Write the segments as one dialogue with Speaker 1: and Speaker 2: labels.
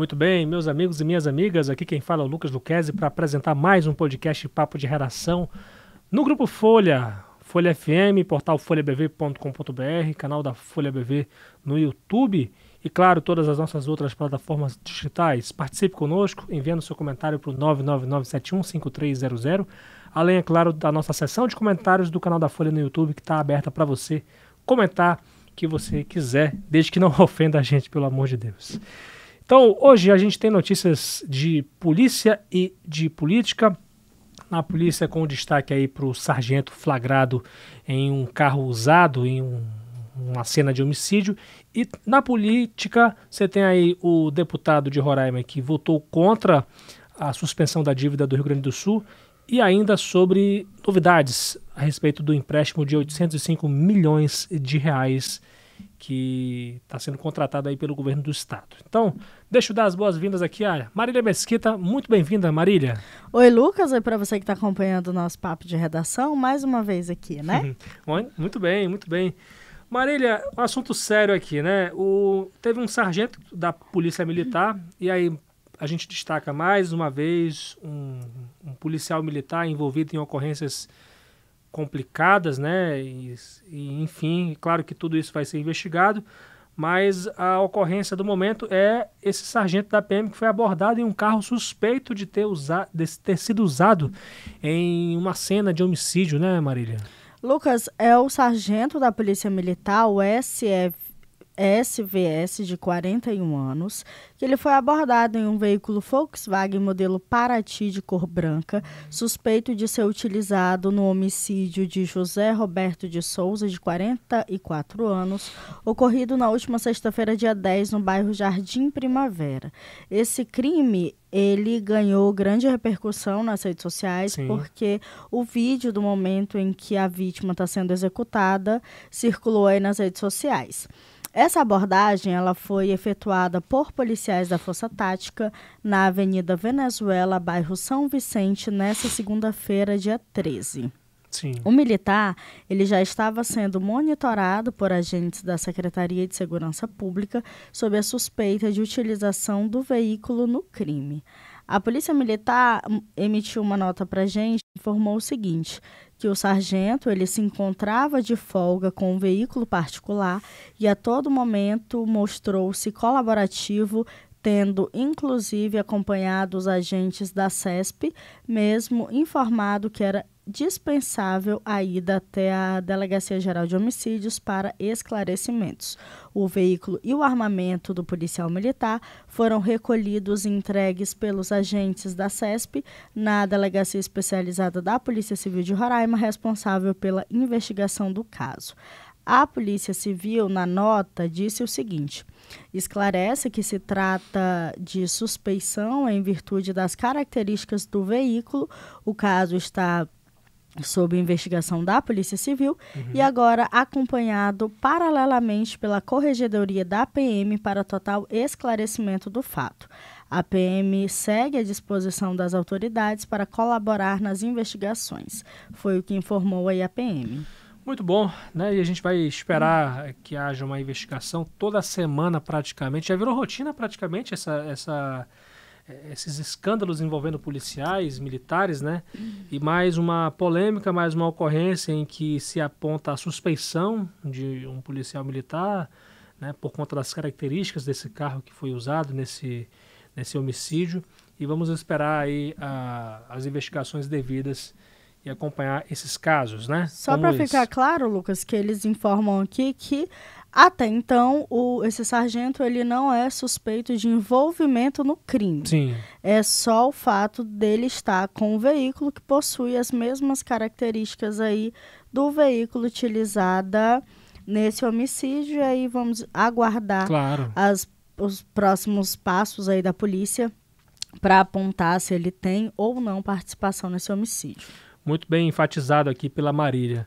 Speaker 1: Muito bem, meus amigos e minhas amigas, aqui quem fala é o Lucas Luquezzi para apresentar mais um podcast Papo de Redação no Grupo Folha, Folha FM, portal folhabv.com.br, canal da Folha BV no YouTube e, claro, todas as nossas outras plataformas digitais. Participe conosco enviando seu comentário para o 999715300, além, é claro, da nossa seção de comentários do canal da Folha no YouTube que está aberta para você comentar que você quiser, desde que não ofenda a gente, pelo amor de Deus. Então, hoje a gente tem notícias de polícia e de política. Na polícia, com destaque aí para o sargento flagrado em um carro usado em um, uma cena de homicídio. E na política, você tem aí o deputado de Roraima que votou contra a suspensão da dívida do Rio Grande do Sul e ainda sobre novidades a respeito do empréstimo de 805 milhões de reais que está sendo contratado aí pelo governo do estado. Então, deixa eu dar as boas-vindas aqui a Marília Mesquita. Muito bem-vinda, Marília.
Speaker 2: Oi, Lucas. Oi para você que está acompanhando o nosso papo de redação, mais uma vez aqui, né?
Speaker 1: muito bem, muito bem. Marília, um assunto sério aqui, né? O, teve um sargento da Polícia Militar, e aí a gente destaca mais uma vez um, um policial militar envolvido em ocorrências complicadas, né? E, e, enfim, claro que tudo isso vai ser investigado, mas a ocorrência do momento é esse sargento da PM que foi abordado em um carro suspeito de ter, usa, de ter sido usado em uma cena de homicídio, né, Marília?
Speaker 2: Lucas, é o sargento da Polícia Militar, o SF SVS, de 41 anos, que ele foi abordado em um veículo Volkswagen modelo Paraty de cor branca, suspeito de ser utilizado no homicídio de José Roberto de Souza, de 44 anos, ocorrido na última sexta-feira, dia 10, no bairro Jardim Primavera. Esse crime ele ganhou grande repercussão nas redes sociais Sim. porque o vídeo do momento em que a vítima está sendo executada circulou aí nas redes sociais. Essa abordagem ela foi efetuada por policiais da Força Tática na Avenida Venezuela, bairro São Vicente, nesta segunda-feira, dia 13. Sim. O militar ele já estava sendo monitorado por agentes da Secretaria de Segurança Pública sob a suspeita de utilização do veículo no crime. A Polícia Militar hum, emitiu uma nota para gente e informou o seguinte: que o sargento ele se encontrava de folga com um veículo particular e a todo momento mostrou-se colaborativo, tendo inclusive acompanhado os agentes da CESP, mesmo informado que era dispensável a ida até a Delegacia Geral de Homicídios para esclarecimentos. O veículo e o armamento do policial militar foram recolhidos e entregues pelos agentes da CESP na Delegacia Especializada da Polícia Civil de Roraima, responsável pela investigação do caso. A Polícia Civil, na nota, disse o seguinte: esclarece que se trata de suspeição em virtude das características do veículo. O caso está sob investigação da Polícia Civil uhum. e agora acompanhado paralelamente pela Corregedoria da PM para total esclarecimento do fato. A PM segue à disposição das autoridades para colaborar nas investigações. Foi o que informou a PM.
Speaker 1: Muito bom, né? E a gente vai esperar que haja uma investigação toda semana praticamente. Já virou rotina praticamente essa, essa esses escândalos envolvendo policiais, militares, né? E mais uma polêmica, mais uma ocorrência em que se aponta a suspeição de um policial militar, né? Por conta das características desse carro que foi usado nesse, nesse homicídio. E vamos esperar aí a, as investigações devidas e acompanhar esses casos, né? Só para ficar
Speaker 2: claro, Lucas, que eles informam aqui que até então, o, esse sargento ele não é suspeito de envolvimento no crime. Sim. É só o fato dele estar com um veículo que possui as mesmas características aí do veículo utilizada nesse homicídio. E aí vamos aguardar claro. as, os próximos passos aí da polícia para apontar se ele tem ou não participação nesse homicídio.
Speaker 1: Muito bem enfatizado aqui pela Marília.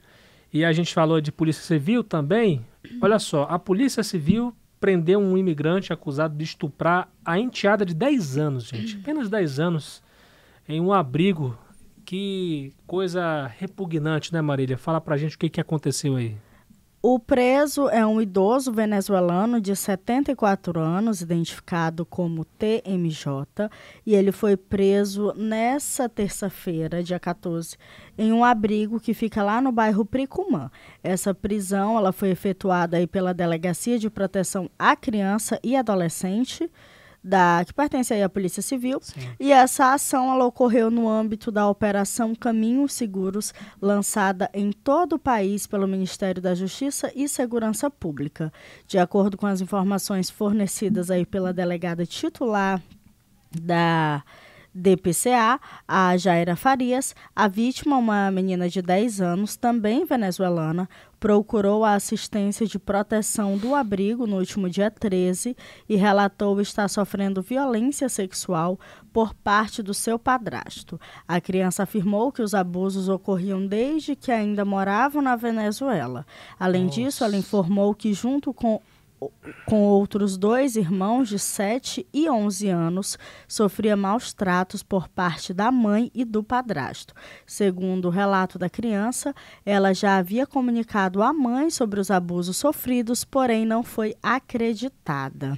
Speaker 1: E a gente falou de Polícia Civil também, Olha só, a Polícia Civil prendeu um imigrante acusado de estuprar a enteada de 10 anos, gente. Apenas 10 anos em um abrigo. Que coisa repugnante, né, Marília? Fala pra gente o que, que aconteceu aí. O preso
Speaker 2: é um idoso venezuelano de 74 anos, identificado como TMJ, e ele foi preso nessa terça-feira, dia 14, em um abrigo que fica lá no bairro Pricumã. Essa prisão ela foi efetuada aí pela Delegacia de Proteção à Criança e Adolescente da que pertence à Polícia Civil. Sim. E essa ação ela ocorreu no âmbito da Operação Caminhos Seguros, lançada em todo o país pelo Ministério da Justiça e Segurança Pública. De acordo com as informações fornecidas aí pela delegada titular da DPCA, a Jaira Farias, a vítima, uma menina de 10 anos, também venezuelana, procurou a assistência de proteção do abrigo no último dia 13 e relatou estar sofrendo violência sexual por parte do seu padrasto. A criança afirmou que os abusos ocorriam desde que ainda moravam na Venezuela. Além Nossa. disso, ela informou que, junto com com outros dois irmãos de 7 e 11 anos, sofria maus tratos por parte da mãe e do padrasto. Segundo o relato da criança, ela já havia comunicado à mãe sobre os abusos sofridos, porém não foi acreditada.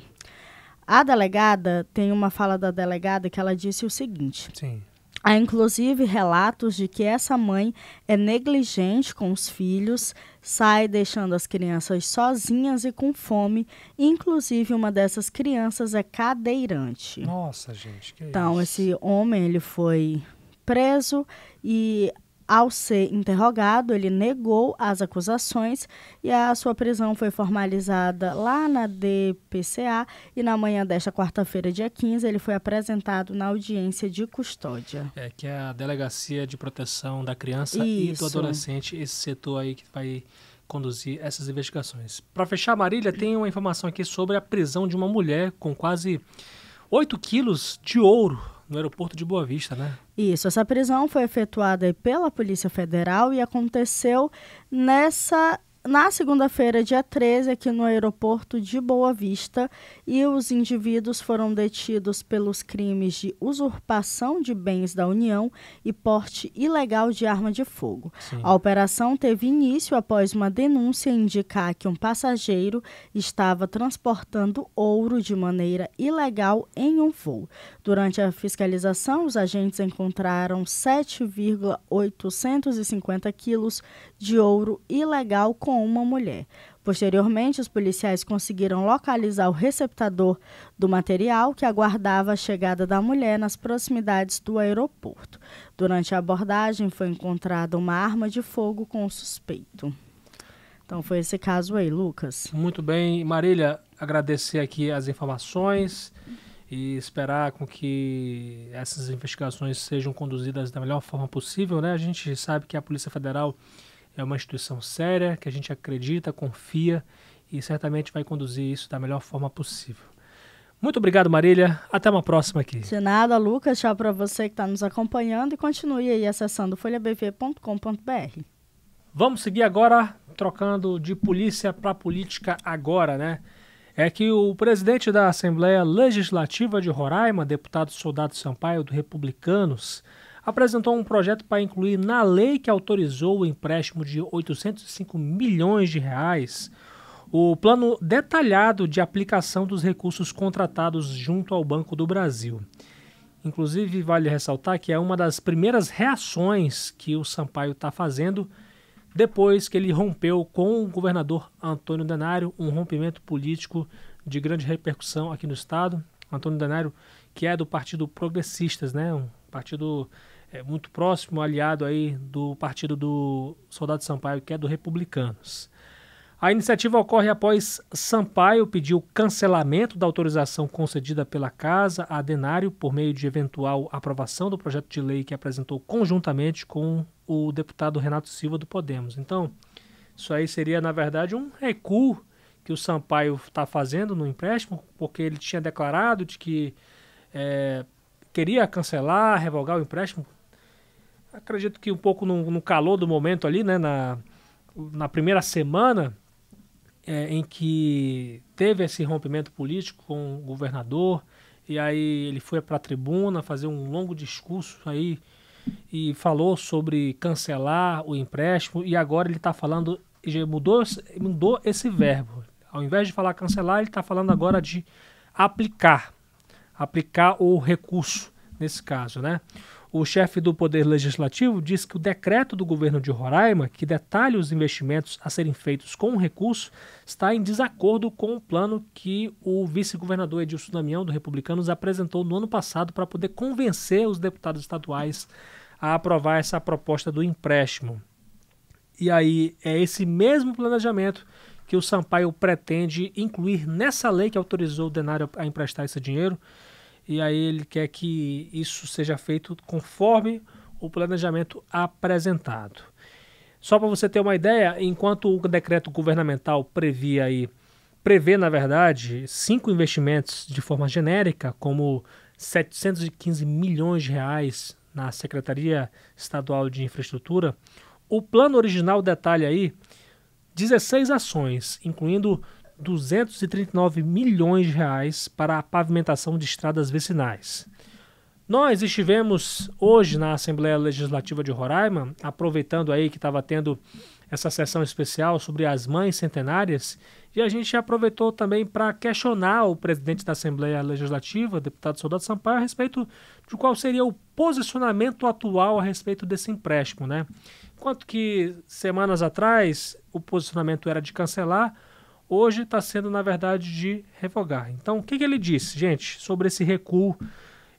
Speaker 2: A delegada tem uma fala da delegada que ela disse o seguinte: Sim. Há inclusive relatos de que essa mãe é negligente com os filhos, sai deixando as crianças sozinhas e com fome, inclusive uma dessas crianças é cadeirante.
Speaker 1: Nossa, gente, que Então, é
Speaker 2: isso? esse homem, ele foi preso e ao ser interrogado, ele negou as acusações e a sua prisão foi formalizada lá na DPCA e na manhã desta quarta-feira, dia 15, ele foi apresentado na audiência de custódia.
Speaker 1: É, que é a Delegacia de Proteção da Criança Isso. e do Adolescente, esse setor aí que vai conduzir essas investigações. Para fechar, Marília, tem uma informação aqui sobre a prisão de uma mulher com quase 8 quilos de ouro no aeroporto de Boa Vista, né?
Speaker 2: Isso, essa prisão foi efetuada pela Polícia Federal e aconteceu nessa na segunda-feira, dia 13, aqui no aeroporto de Boa Vista, e os indivíduos foram detidos pelos crimes de usurpação de bens da União e porte ilegal de arma de fogo. Sim. A operação teve início após uma denúncia indicar que um passageiro estava transportando ouro de maneira ilegal em um voo. Durante a fiscalização, os agentes encontraram 7,850 quilos de ouro ilegal com com uma mulher. Posteriormente, os policiais conseguiram localizar o receptador do material que aguardava a chegada da mulher nas proximidades do aeroporto. Durante a abordagem, foi encontrada uma arma de fogo com o suspeito.
Speaker 1: Então, foi esse caso aí, Lucas. Muito bem. Marília, agradecer aqui as informações e esperar com que essas investigações sejam conduzidas da melhor forma possível, né? A gente sabe que a Polícia Federal é uma instituição séria que a gente acredita, confia e certamente vai conduzir isso da melhor forma possível. Muito obrigado, Marília. Até uma próxima aqui. De
Speaker 2: nada, Lucas. Tchau para você que está nos acompanhando e continue aí acessando folhabv.com.br.
Speaker 1: Vamos seguir agora trocando de polícia para política agora, né? É que o presidente da Assembleia Legislativa de Roraima, deputado Soldado Sampaio do Republicanos, apresentou um projeto para incluir na lei que autorizou o empréstimo de 805 milhões de reais o plano detalhado de aplicação dos recursos contratados junto ao Banco do Brasil. Inclusive, vale ressaltar que é uma das primeiras reações que o Sampaio está fazendo depois que ele rompeu com o governador Antônio Denário, um rompimento político de grande repercussão aqui no estado. Antônio Denário, que é do Partido Progressistas, né? Um partido é muito próximo, aliado aí do partido do Soldado Sampaio, que é do Republicanos. A iniciativa ocorre após Sampaio pedir o cancelamento da autorização concedida pela Casa a Denário por meio de eventual aprovação do projeto de lei que apresentou conjuntamente com o deputado Renato Silva do Podemos. Então, isso aí seria, na verdade, um recuo que o Sampaio está fazendo no empréstimo, porque ele tinha declarado de que é, queria cancelar, revogar o empréstimo, acredito que um pouco no, no calor do momento ali, né, na, na primeira semana é, em que teve esse rompimento político com o governador, e aí ele foi para a tribuna fazer um longo discurso aí e falou sobre cancelar o empréstimo, e agora ele está falando, mudou, mudou esse verbo. Ao invés de falar cancelar, ele está falando agora de aplicar, aplicar o recurso nesse caso, né? O chefe do Poder Legislativo diz que o decreto do governo de Roraima, que detalha os investimentos a serem feitos com o recurso, está em desacordo com o plano que o vice-governador Edilson Damião, do Republicanos, apresentou no ano passado para poder convencer os deputados estaduais a aprovar essa proposta do empréstimo. E aí é esse mesmo planejamento que o Sampaio pretende incluir nessa lei que autorizou o Denário a emprestar esse dinheiro e aí ele quer que isso seja feito conforme o planejamento apresentado. Só para você ter uma ideia, enquanto o decreto governamental previa aí prevê, na verdade, cinco investimentos de forma genérica, como 715 milhões de reais na Secretaria Estadual de Infraestrutura, o plano original detalha aí 16 ações, incluindo 239 milhões de reais para a pavimentação de estradas vecinais. Nós estivemos hoje na Assembleia Legislativa de Roraima, aproveitando aí que estava tendo essa sessão especial sobre as mães centenárias, e a gente aproveitou também para questionar o presidente da Assembleia Legislativa, deputado Soldado Sampaio, a respeito de qual seria o posicionamento atual a respeito desse empréstimo, né? Enquanto que semanas atrás o posicionamento era de cancelar, hoje está sendo, na verdade, de revogar. Então, o que, que ele disse, gente, sobre esse recuo?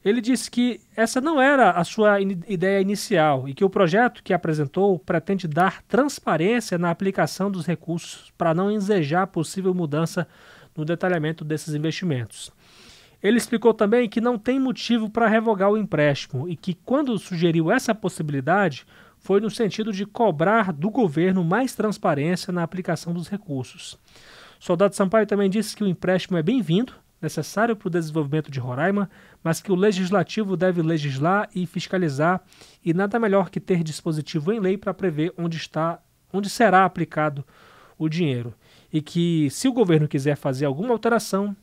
Speaker 1: Ele disse que essa não era a sua in ideia inicial e que o projeto que apresentou pretende dar transparência na aplicação dos recursos para não ensejar possível mudança no detalhamento desses investimentos. Ele explicou também que não tem motivo para revogar o empréstimo e que, quando sugeriu essa possibilidade, foi no sentido de cobrar do governo mais transparência na aplicação dos recursos. Soldado Sampaio também disse que o empréstimo é bem-vindo, necessário para o desenvolvimento de Roraima, mas que o legislativo deve legislar e fiscalizar, e nada melhor que ter dispositivo em lei para prever onde está, onde será aplicado o dinheiro, e que se o governo quiser fazer alguma alteração,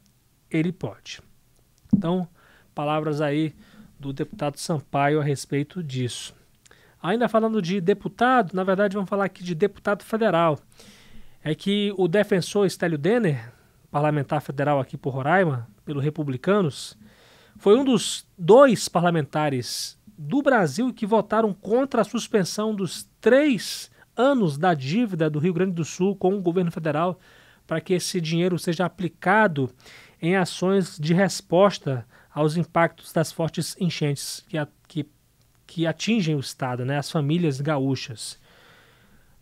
Speaker 1: ele pode. Então, palavras aí do deputado Sampaio a respeito disso. Ainda falando de deputado, na verdade vamos falar aqui de deputado federal. É que o defensor Estélio Denner, parlamentar federal aqui por Roraima, pelo Republicanos, foi um dos dois parlamentares do Brasil que votaram contra a suspensão dos três anos da dívida do Rio Grande do Sul com o governo federal para que esse dinheiro seja aplicado em ações de resposta aos impactos das fortes enchentes que, a, que que atingem o Estado, né, as famílias gaúchas.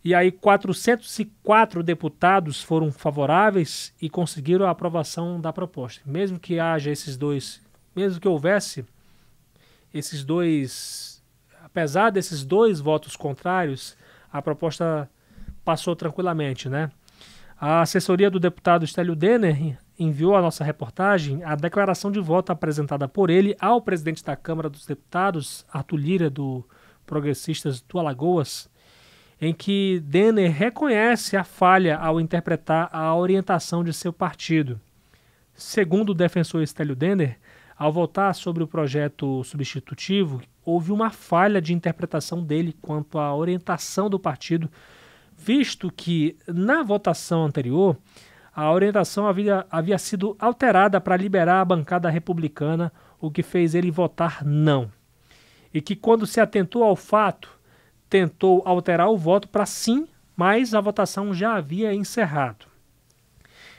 Speaker 1: E aí 404 deputados foram favoráveis e conseguiram a aprovação da proposta. Mesmo que haja esses dois, mesmo que houvesse esses dois, apesar desses dois votos contrários, a proposta passou tranquilamente, né? A assessoria do deputado Stélio Denner enviou à nossa reportagem a declaração de voto apresentada por ele ao presidente da Câmara dos Deputados, Arthur Lira, do Progressistas do Alagoas, em que Denner reconhece a falha ao interpretar a orientação de seu partido. Segundo o defensor Estélio Denner, ao votar sobre o projeto substitutivo, houve uma falha de interpretação dele quanto à orientação do partido, visto que, na votação anterior, a orientação havia, havia sido alterada para liberar a bancada republicana, o que fez ele votar não. E que, quando se atentou ao fato, tentou alterar o voto para sim, mas a votação já havia encerrado.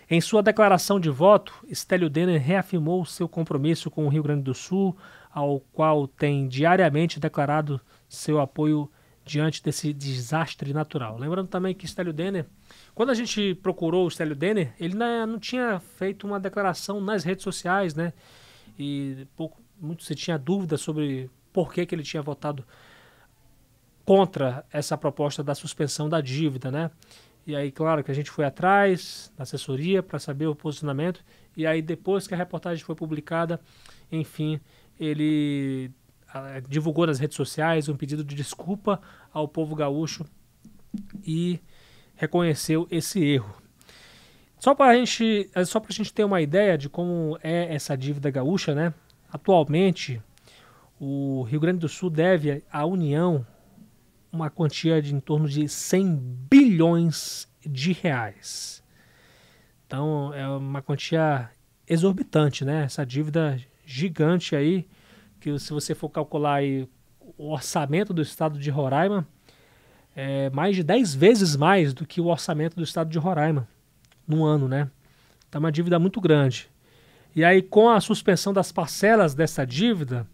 Speaker 1: Em sua declaração de voto, Stélio Denner reafirmou seu compromisso com o Rio Grande do Sul, ao qual tem diariamente declarado seu apoio diante desse desastre natural. Lembrando também que Stélio Denner, quando a gente procurou o Stélio Denner, ele não tinha feito uma declaração nas redes sociais, né? E pouco, muito se tinha dúvida sobre por que, que ele tinha votado contra essa proposta da suspensão da dívida, né? E aí, claro, que a gente foi atrás na assessoria para saber o posicionamento. E aí, depois que a reportagem foi publicada, enfim, ele divulgou nas redes sociais um pedido de desculpa ao povo gaúcho e reconheceu esse erro. Só para gente, é, só para a gente ter uma ideia de como é essa dívida gaúcha, né? Atualmente, o Rio Grande do Sul deve à União uma quantia de em torno de 100 bilhões de reais. Então, é uma quantia exorbitante, né? Essa dívida gigante aí que se você for calcular aí, o orçamento do estado de Roraima, é mais de 10 vezes mais do que o orçamento do estado de Roraima no ano, né? Então é uma dívida muito grande. E aí, com a suspensão das parcelas dessa dívida,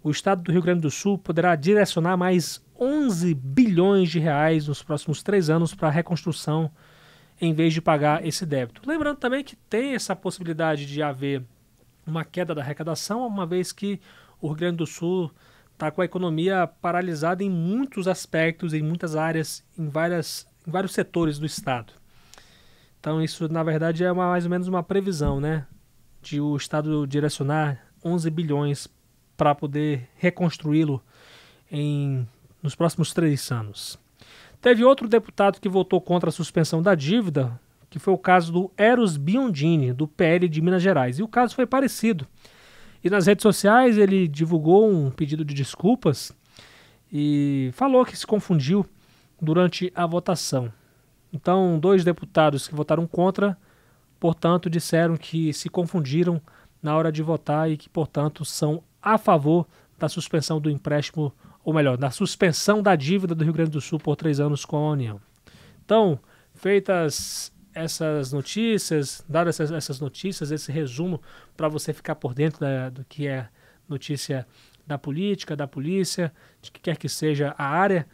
Speaker 1: o estado do Rio Grande do Sul poderá direcionar mais 11 bilhões de reais nos próximos três anos para a reconstrução, em vez de pagar esse débito. Lembrando também que tem essa possibilidade de haver uma queda da arrecadação, uma vez que o Rio Grande do Sul está com a economia paralisada em muitos aspectos, em muitas áreas, em, várias, em vários setores do Estado. Então, isso, na verdade, é uma, mais ou menos uma previsão, né? De o Estado direcionar 11 bilhões para poder reconstruí-lo em nos próximos três anos. Teve outro deputado que votou contra a suspensão da dívida, que foi o caso do Eros Biondini, do PL de Minas Gerais. E o caso foi parecido. E nas redes sociais ele divulgou um pedido de desculpas e falou que se confundiu durante a votação. Então, dois deputados que votaram contra, portanto, disseram que se confundiram na hora de votar e que, portanto, são a favor da suspensão do empréstimo, ou melhor, da suspensão da dívida do Rio Grande do Sul por três anos com a União. Então, feitas essas notícias, dar essas, essas notícias, esse resumo para você ficar por dentro da, do que é notícia da política, da polícia, de que quer que seja a área.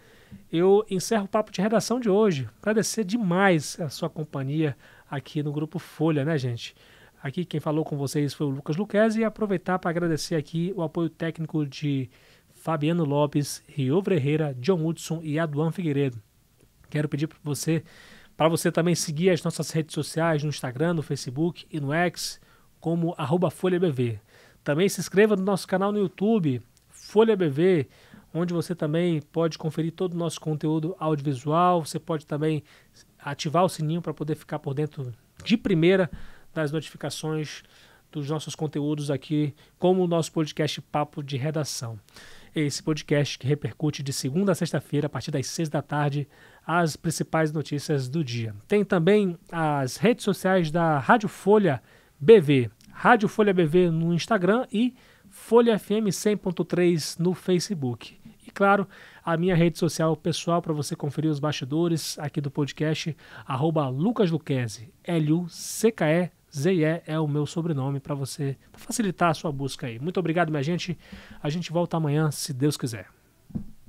Speaker 1: Eu encerro o papo de redação de hoje. Agradecer demais a sua companhia aqui no Grupo Folha, né, gente? Aqui quem falou com vocês foi o Lucas Luquez e aproveitar para agradecer aqui o apoio técnico de Fabiano Lopes, Rio Ferreira, John Hudson e Aduan Figueiredo. Quero pedir para você para você também seguir as nossas redes sociais no Instagram, no Facebook e no X, como FolhaBV. Também se inscreva no nosso canal no YouTube, Folha BV, onde você também pode conferir todo o nosso conteúdo audiovisual. Você pode também ativar o sininho para poder ficar por dentro de primeira das notificações dos nossos conteúdos aqui, como o nosso podcast Papo de Redação esse podcast que repercute de segunda a sexta-feira, a partir das seis da tarde, as principais notícias do dia. Tem também as redes sociais da Rádio Folha BV, Rádio Folha BV no Instagram e Folha FM 100.3 no Facebook. E claro, a minha rede social pessoal para você conferir os bastidores aqui do podcast, arroba Lucas Luquezzi, L-U-C-K-E Zeie é o meu sobrenome para você, facilitar a sua busca aí. Muito obrigado, minha gente. A gente volta amanhã, se Deus quiser.